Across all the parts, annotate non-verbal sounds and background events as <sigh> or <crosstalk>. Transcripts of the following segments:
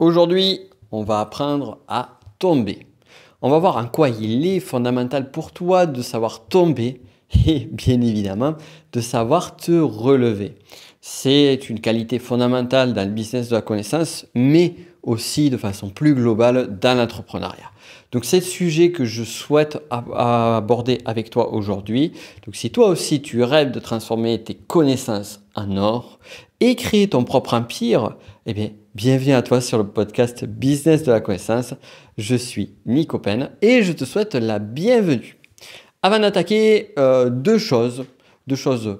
Aujourd'hui, on va apprendre à tomber. On va voir en quoi il est fondamental pour toi de savoir tomber et bien évidemment de savoir te relever. C'est une qualité fondamentale dans le business de la connaissance, mais aussi de façon plus globale dans l'entrepreneuriat. Donc c'est le sujet que je souhaite aborder avec toi aujourd'hui. Donc si toi aussi tu rêves de transformer tes connaissances en or et créer ton propre empire, eh bien bienvenue à toi sur le podcast Business de la connaissance. Je suis Nico Pen et je te souhaite la bienvenue. Avant d'attaquer, euh, deux choses, deux choses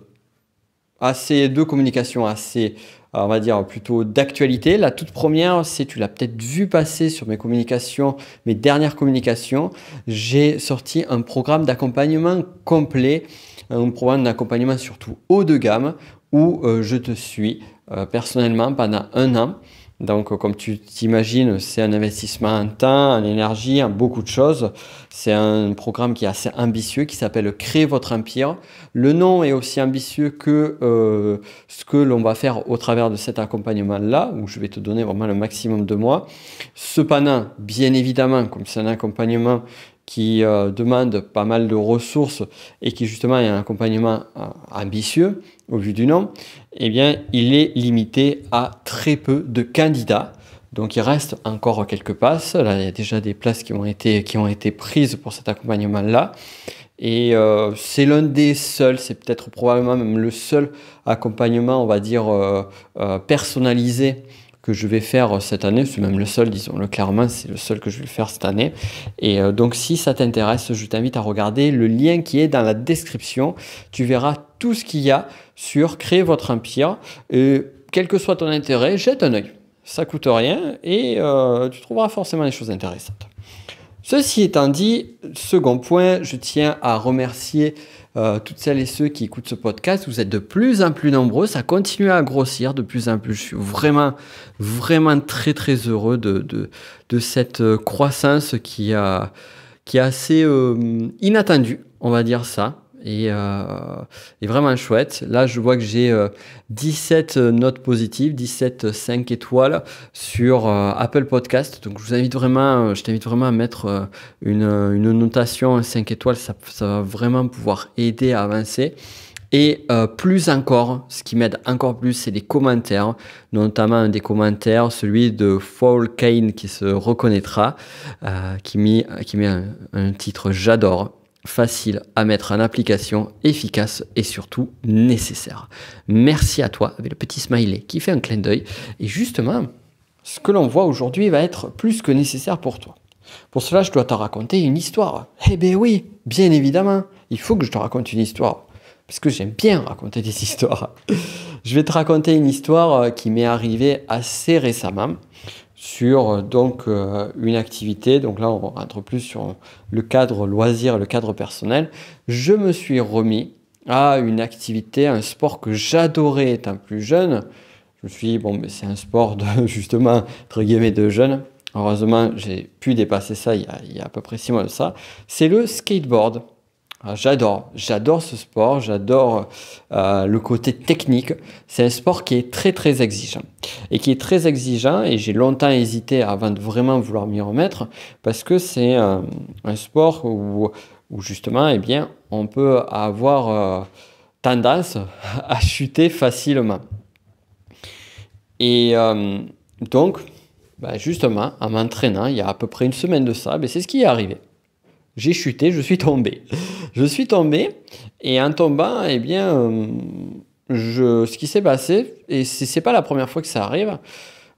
assez, deux communications assez, euh, on va dire plutôt d'actualité. La toute première, c'est, tu l'as peut-être vu passer sur mes communications, mes dernières communications, j'ai sorti un programme d'accompagnement complet, euh, un programme d'accompagnement surtout haut de gamme, où je te suis personnellement pendant un an donc, comme tu t'imagines, c'est un investissement en temps, en énergie, en beaucoup de choses. C'est un programme qui est assez ambitieux, qui s'appelle Créer votre empire. Le nom est aussi ambitieux que euh, ce que l'on va faire au travers de cet accompagnement-là, où je vais te donner vraiment le maximum de moi. panin, bien évidemment, comme c'est un accompagnement qui euh, demande pas mal de ressources et qui justement est un accompagnement euh, ambitieux au vu du nom, eh bien, il est limité à très peu de candidats. Donc il reste encore quelques places. Là, il y a déjà des places qui ont été, qui ont été prises pour cet accompagnement-là. Et euh, c'est l'un des seuls, c'est peut-être probablement même le seul accompagnement, on va dire, personnalisé je vais faire euh, cette année, c'est même le seul, disons-le clairement, c'est le seul que je vais faire cette année. Et euh, donc si ça t'intéresse, je t'invite à regarder le lien qui est dans la description. Tu verras tout ce qu'il y a sur créer votre empire. Et quel que soit ton intérêt, jette un œil. Ça coûte rien et euh, tu trouveras forcément des choses intéressantes. Ceci étant dit, second point, je tiens à remercier euh, toutes celles et ceux qui écoutent ce podcast, vous êtes de plus en plus nombreux, ça continue à grossir de plus en plus. Je suis vraiment, vraiment très, très heureux de, cette euh, croissance qui, a, qui est assez euh, inattendue, on va dire ça. Euh, et, vraiment chouette. Là, je vois que j'ai 17 euh, notes positives, 17 5 étoiles sur euh, Apple Podcast. Donc, je vous invite vraiment, je t'invite vraiment à mettre une, notation 5 étoiles. Ça, va vraiment pouvoir aider à avancer. Et plus encore, ce qui m'aide encore plus, c'est les commentaires, notamment des commentaires, celui de Fall Kane qui se reconnaîtra, qui, met, un titre J'adore facile à mettre en application, efficace et surtout nécessaire. Merci à toi avec le petit smiley qui fait un clin d'œil. Et justement, ce que l'on voit aujourd'hui va être plus que nécessaire pour toi. Pour cela, je dois te raconter une histoire. Eh bien oui, bien évidemment, il faut que je te raconte une histoire. Parce que j'aime bien raconter des <laughs> histoires. je vais te raconter une histoire euh, qui m'est arrivée assez récemment sur euh, donc euh, une activité, donc là on rentre plus sur le cadre loisir, le cadre personnel, je me suis remis à une activité, un sport que j'adorais étant plus jeune. Je me suis dit, bon, mais c'est un sport de, <laughs> justement, entre guillemets, de jeunes. Heureusement, j'ai pu dépasser ça il y, a, à peu près six mois de ça. C'est le skateboard. Ah, j'adore, j'adore ce sport, j'adore euh, le côté technique. C'est un sport qui est très très exigeant et qui est très exigeant et j'ai longtemps hésité avant de vraiment vouloir m'y remettre parce que c'est euh, un sport où, justement eh bien, on peut avoir euh, tendance à chuter facilement. Et donc, bah, justement, en m'entraînant, il y a à peu près une semaine de ça, bah, c'est ce qui est arrivé j'ai chuté, je suis tombé. Je suis tombé et en tombant, eh bien, euh, ce qui s'est passé, et c'est pas la première fois que ça arrive,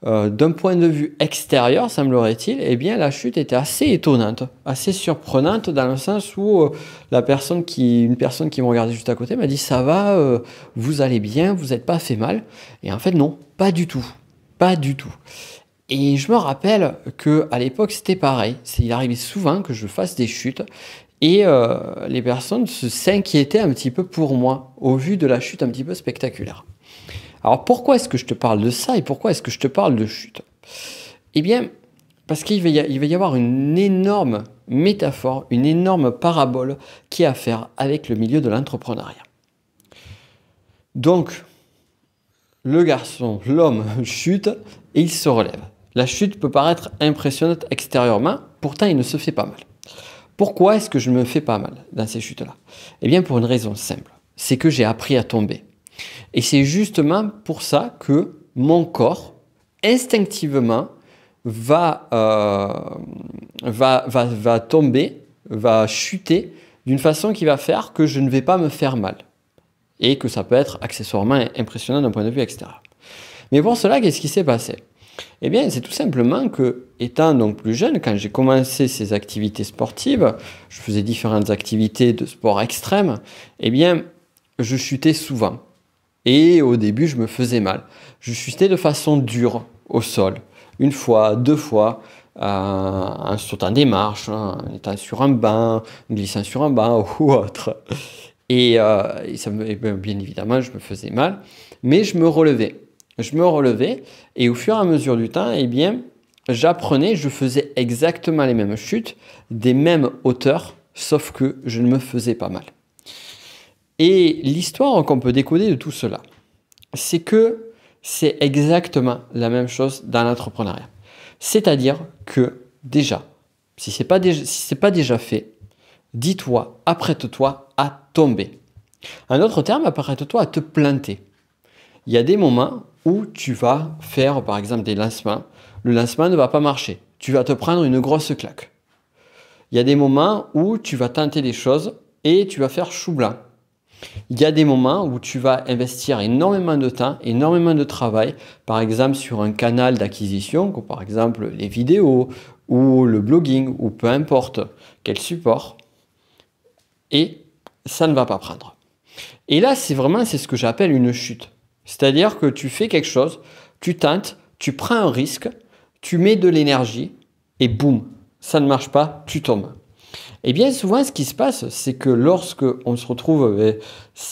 euh, d'un point de vue extérieur, semblerait-il, eh bien, la chute était assez étonnante, assez surprenante, dans le sens où euh, la personne qui, une personne qui me regardait juste à côté m'a dit Ça va, vous allez bien, vous n'êtes pas fait mal. Et en fait, non, pas du tout. Pas du tout. Et je me rappelle que à l'époque c'était pareil. Il arrivait souvent que je fasse des chutes et euh, les personnes s'inquiétaient un petit peu pour moi au vu de la chute un petit peu spectaculaire. Alors pourquoi est-ce que je te parle de ça et pourquoi est-ce que je te parle de chute Eh bien, parce qu'il va, y avoir une énorme métaphore, une énorme parabole qui a à faire avec le milieu de l'entrepreneuriat. Donc, le garçon, l'homme <laughs> chute et il se relève. La chute peut paraître impressionnante extérieurement, pourtant il ne se fait pas mal. Pourquoi est-ce que je ne me fais pas mal dans ces chutes-là Eh bien pour une raison simple, c'est que j'ai appris à tomber. Et c'est justement pour ça que mon corps, instinctivement, va, euh, va, va, va tomber, va chuter d'une façon qui va faire que je ne vais pas me faire mal. Et que ça peut être accessoirement impressionnant d'un point de vue extérieur. Mais pour cela, qu'est-ce qui s'est passé eh bien, c'est tout simplement que, étant donc plus jeune, quand j'ai commencé ces activités sportives, je faisais différentes activités de sport extrême, eh bien, je chutais souvent. Et au début, je me faisais mal. Je chutais de façon dure au sol, une fois, deux fois, euh, en sautant des marches, hein, en étant sur un banc, en glissant sur un banc <laughs> ou autre. et euh, bien évidemment, je me faisais mal, mais je me relevais je me relevais et au fur et à mesure du temps, eh bien, j'apprenais, je faisais exactement les mêmes chutes, des mêmes hauteurs, sauf que je ne me faisais pas mal. Et l'histoire qu'on peut décoder de tout cela, c'est que c'est exactement la même chose dans l'entrepreneuriat. C'est-à-dire que déjà, si ce n'est pas, déjà, pas déjà fait, dis-toi, apprête-toi à tomber. Un autre terme, apprête-toi à te planter. Il y a des moments où tu vas faire par exemple des lancements, le lancement ne va pas marcher. Tu vas te prendre une grosse claque. Il y a des moments où tu vas tenter des choses et tu vas faire chou blanc. Il y a des moments où tu vas investir énormément de temps, énormément de travail, par exemple sur un canal d'acquisition, comme par exemple les vidéos ou le blogging ou peu importe quel support, et ça ne va pas prendre. Et là, c'est vraiment c'est ce que j'appelle une chute. C'est-à-dire que tu fais quelque chose, tu teintes, tu prends un risque, tu mets de l'énergie et boum, ça ne marche pas, tu tombes. Et eh bien souvent, ce qui se passe, c'est que lorsque on se retrouve, eh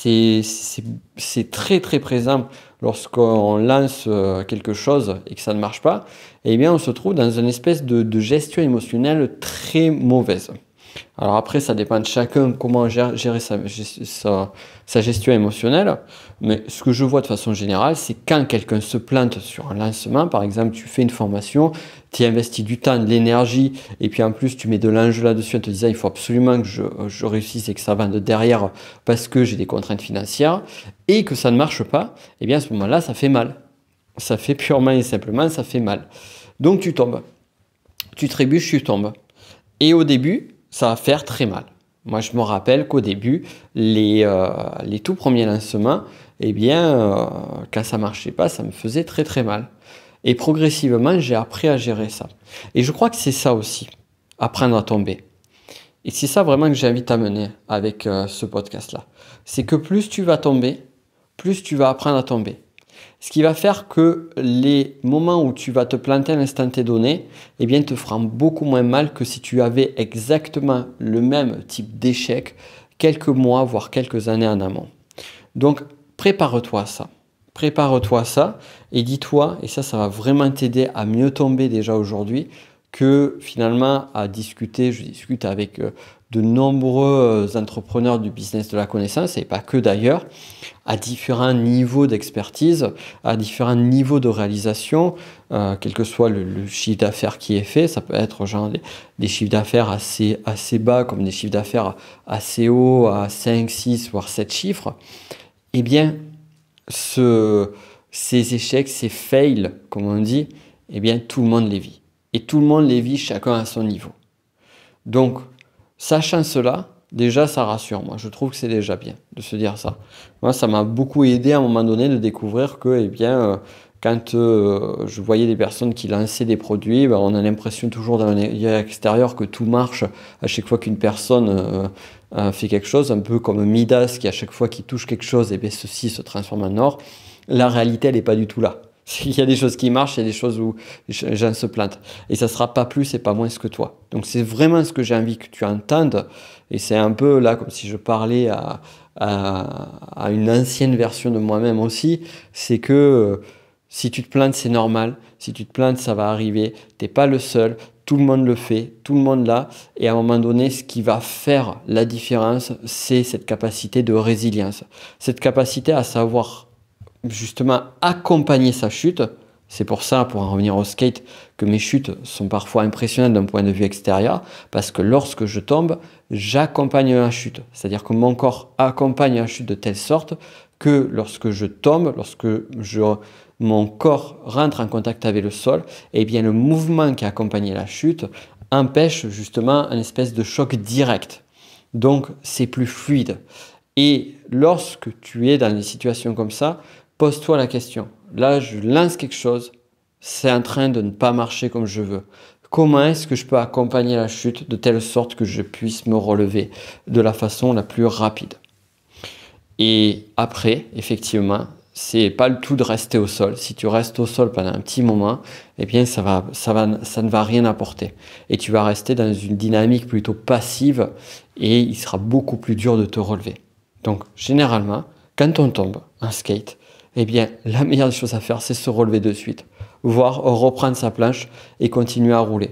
ben, c'est très très présent lorsqu'on lance euh, quelque chose et que ça ne marche pas, eh bien on se trouve dans une espèce de gestion émotionnelle très mauvaise. Alors après, ça dépend de chacun comment gérer sa, gestion émotionnelle. Mais ce que je vois de façon générale, c'est quand quelqu'un se plante sur un lancement, par exemple, tu fais une formation, tu investis du temps, de l'énergie, et puis en plus tu mets de l'enjeu là-dessus en te disant il faut absolument que je, je réussisse et que ça vende derrière parce que j'ai des contraintes financières, et que ça ne marche pas, et eh bien à ce moment-là, ça fait mal. Ça fait purement et simplement, ça fait mal. Donc tu tombes. Tu trébuches, tu tombes. Et au début, ça va faire très mal. Moi, je me rappelle qu'au début, les, euh, les, tout premiers lancements, eh bien, euh, quand ça marchait pas, ça me faisait très très mal. Et progressivement, j'ai appris à gérer ça. Et je crois que c'est ça aussi, apprendre à tomber. Et c'est ça vraiment que j'invite à mener avec euh, ce podcast-là. C'est que plus tu vas tomber, plus tu vas apprendre à tomber. Ce qui va faire que les moments où tu vas te planter à l'instant T donné, eh bien, te feront beaucoup moins mal que si tu avais exactement le même type d'échec quelques mois, voire quelques années en amont. Donc, prépare-toi ça. Prépare-toi ça et dis-toi, et ça, ça va vraiment t'aider à mieux tomber déjà aujourd'hui, que finalement à discuter, je discute avec euh, de nombreux euh, entrepreneurs du business de la connaissance, et pas que d'ailleurs, à différents niveaux d'expertise, à différents niveaux de réalisation, euh, quel que soit le, chiffre d'affaires qui est fait, ça peut être des, chiffres d'affaires assez, bas, comme des chiffres d'affaires assez hauts, à 5, 6, voire 7 chiffres, eh bien, ces échecs, ces fails, comme on dit, eh bien, tout le monde les vit et tout le monde les vit chacun à son niveau. Donc, sachant cela, déjà ça rassure moi. Je trouve que c'est déjà bien de se dire ça. Moi, ça m'a beaucoup aidé à un moment donné de découvrir que, eh bien, euh, quand euh, je voyais des personnes qui lançaient des produits, ben, on a l'impression toujours d'un extérieur que tout marche à chaque fois qu'une personne euh, fait quelque chose, un peu comme Midas qui à chaque fois qu'il touche quelque chose, et eh ceci se transforme en or. La réalité, elle n'est pas du tout là. <laughs> Il y a des choses qui marchent, il y a des choses où j'en se plainte, Et ça ne sera pas plus et pas moins que toi. Donc c'est vraiment ce que j'ai envie que tu entendes. Et c'est un peu là comme si je parlais à, une ancienne version de moi-même aussi. C'est que si tu te plaintes, c'est normal. Si tu te plaintes, ça va arriver. Tu T'es pas le seul. Tout le monde le fait, tout le monde l'a. Et à un moment donné, ce qui va faire la différence, c'est cette capacité de résilience. Cette capacité à savoir justement accompagner sa chute. C'est pour ça, pour en revenir au skate, que mes chutes sont parfois impressionnantes d'un point de vue extérieur, parce que lorsque je tombe, j'accompagne la chute. C'est-à-dire que mon corps accompagne la chute de telle sorte que lorsque je tombe, lorsque mon corps rentre en contact avec le sol, eh bien le mouvement qui accompagne la chute empêche justement un espèce de choc direct. Donc c'est plus fluide. Et lorsque tu es dans des situations comme ça, Pose-toi la question. Là, je lance quelque chose. C'est en train de ne pas marcher comme je veux. Comment est-ce que je peux accompagner la chute de telle sorte que je puisse me relever de la façon la plus rapide Et après, effectivement, c'est pas le tout de rester au sol. Si tu restes au sol pendant un petit moment, eh bien ça va, ça va, ça ne va rien apporter. Et tu vas rester dans une dynamique plutôt passive et il sera beaucoup plus dur de te relever. Donc généralement, quand on tombe en skate, eh bien, la meilleure chose à faire, c'est se relever de suite, voire reprendre sa planche et continuer à rouler.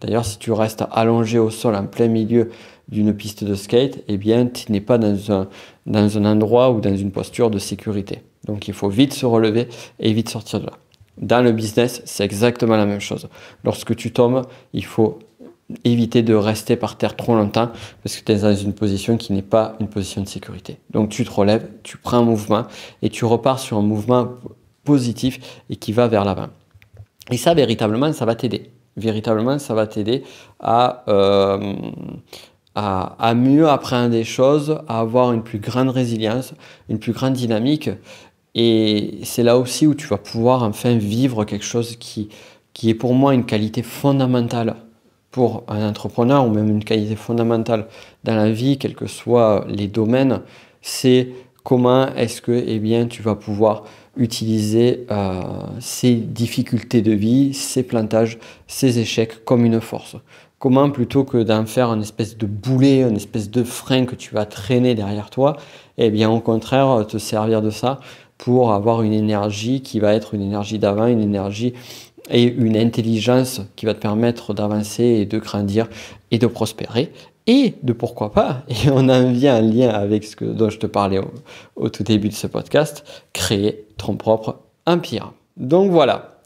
D'ailleurs, si tu restes allongé au sol en plein milieu d'une piste de skate, eh bien, tu n'es pas dans un, dans un endroit ou dans une posture de sécurité. Donc, il faut vite se relever et vite sortir de là. Dans le business, c'est exactement la même chose. Lorsque tu tombes, il faut éviter de rester par terre trop longtemps parce que tu es dans une position qui n'est pas une position de sécurité. Donc tu te relèves, tu prends un mouvement et tu repars sur un mouvement positif et qui va vers l'avant. Et ça, véritablement, ça va t'aider. Véritablement, ça va t'aider à, euh, à, à, mieux apprendre des choses, à avoir une plus grande résilience, une plus grande dynamique. Et c'est là aussi où tu vas pouvoir enfin vivre quelque chose qui, qui est pour moi une qualité fondamentale pour un entrepreneur ou même une qualité fondamentale dans la vie, quels que soient les domaines, c'est comment est-ce que eh bien, tu vas pouvoir utiliser euh, ces difficultés de vie, ces plantages, ces échecs comme une force. Comment plutôt que d'en faire une espèce de boulet, une espèce de frein que tu vas traîner derrière toi, eh bien au contraire te servir de ça pour avoir une énergie qui va être une énergie d'avant, une énergie et une intelligence qui va te permettre d'avancer et de grandir et de prospérer et de pourquoi pas, <laughs> et on a vient un lien avec ce que, dont je te parlais au, tout début de ce podcast, créer ton propre empire. Donc voilà,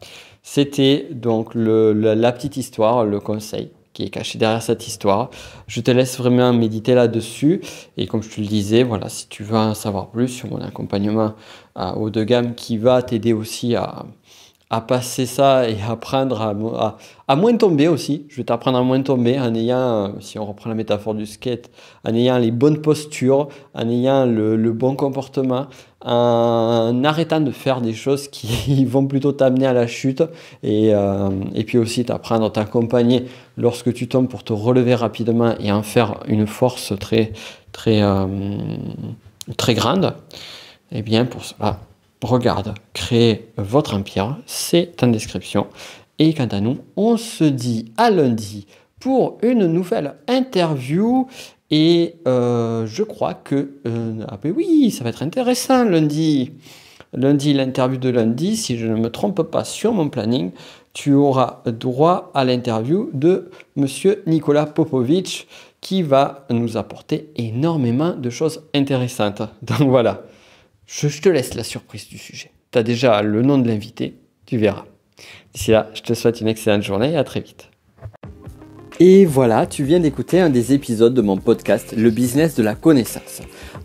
c'était donc la petite histoire, le conseil qui est caché derrière cette histoire. Je te laisse vraiment méditer là-dessus. Et comme je te le disais, voilà, si tu veux en savoir plus sur mon accompagnement haut de gamme qui va t'aider aussi à, à passer ça et apprendre à, à, à moins tomber aussi. Je vais t'apprendre à moins tomber en ayant, si on reprend la métaphore du skate, en ayant les bonnes postures, en ayant le, bon comportement, en arrêtant de faire des choses qui <laughs> vont plutôt t'amener à la chute et, euh, et puis aussi t'apprendre à t'accompagner lorsque tu tombes pour te relever rapidement et en faire une force très, très, euh, très grande. Et eh bien pour cela regarde, créer votre empire, c'est en description. Et quant à nous, on se dit à lundi pour une nouvelle interview. Et euh, je crois que... Euh, ah ben oui, ça va être intéressant lundi. Lundi, l'interview de lundi, si je ne me trompe pas sur mon planning, tu auras droit à l'interview de Monsieur Nicolas Popovic qui va nous apporter énormément de choses intéressantes. <laughs> Donc voilà. Je, te laisse la surprise du sujet. Tu as déjà le nom de l'invité, tu verras. D'ici là, je te souhaite une excellente journée et à très vite. Et voilà, tu viens d'écouter un des épisodes de mon podcast Le business de la connaissance.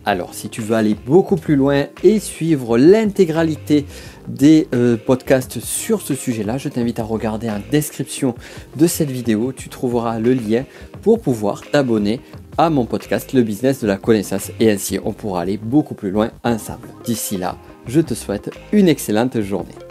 Alors, si tu veux aller beaucoup plus loin et suivre l'intégralité des euh, podcasts sur ce sujet-là, je t'invite à regarder en description de cette vidéo. Tu trouveras le lien pour pouvoir t'abonner à mon podcast Le business de la connaissance et ainsi on pourra aller beaucoup plus loin ensemble. D'ici là, je te souhaite une excellente journée.